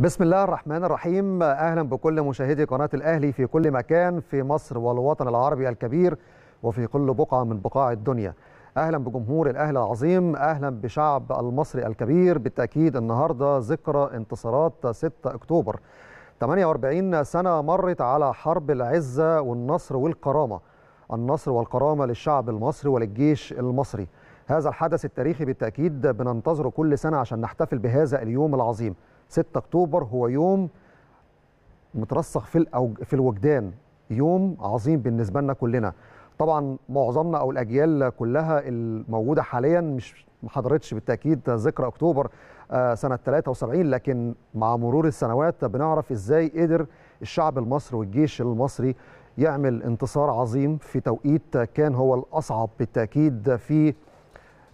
بسم الله الرحمن الرحيم اهلا بكل مشاهدي قناه الاهلي في كل مكان في مصر والوطن العربي الكبير وفي كل بقعه من بقاع الدنيا اهلا بجمهور الاهلي العظيم اهلا بشعب المصري الكبير بالتاكيد النهارده ذكرى انتصارات 6 اكتوبر 48 سنه مرت على حرب العزه والنصر والكرامه النصر والكرامه للشعب المصري وللجيش المصري هذا الحدث التاريخي بالتاكيد بننتظره كل سنه عشان نحتفل بهذا اليوم العظيم 6 اكتوبر هو يوم مترسخ في في الوجدان يوم عظيم بالنسبه لنا كلنا طبعا معظمنا او الاجيال كلها الموجوده حاليا مش ما حضرتش بالتاكيد ذكرى اكتوبر آه، سنه 73 لكن مع مرور السنوات بنعرف ازاي قدر الشعب المصري والجيش المصري يعمل انتصار عظيم في توقيت كان هو الاصعب بالتاكيد في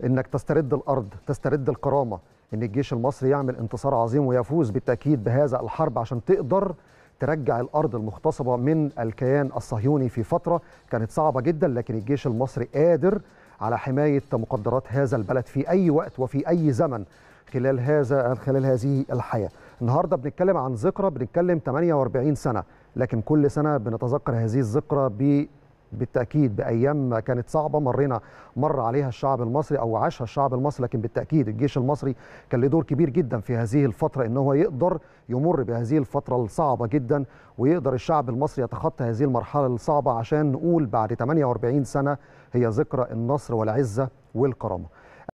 انك تسترد الارض تسترد الكرامه ان الجيش المصري يعمل انتصار عظيم ويفوز بالتاكيد بهذا الحرب عشان تقدر ترجع الارض المغتصبه من الكيان الصهيوني في فتره كانت صعبه جدا لكن الجيش المصري قادر على حمايه مقدرات هذا البلد في اي وقت وفي اي زمن خلال هذا خلال هذه الحياه. النهارده بنتكلم عن ذكرى بنتكلم 48 سنه لكن كل سنه بنتذكر هذه الذكرى بالتاكيد بايام كانت صعبه مرينا مر عليها الشعب المصري او عاشها الشعب المصري لكن بالتاكيد الجيش المصري كان له دور كبير جدا في هذه الفتره ان هو يقدر يمر بهذه الفتره الصعبه جدا ويقدر الشعب المصري يتخطى هذه المرحله الصعبه عشان نقول بعد 48 سنه هي ذكرى النصر والعزه والكرامه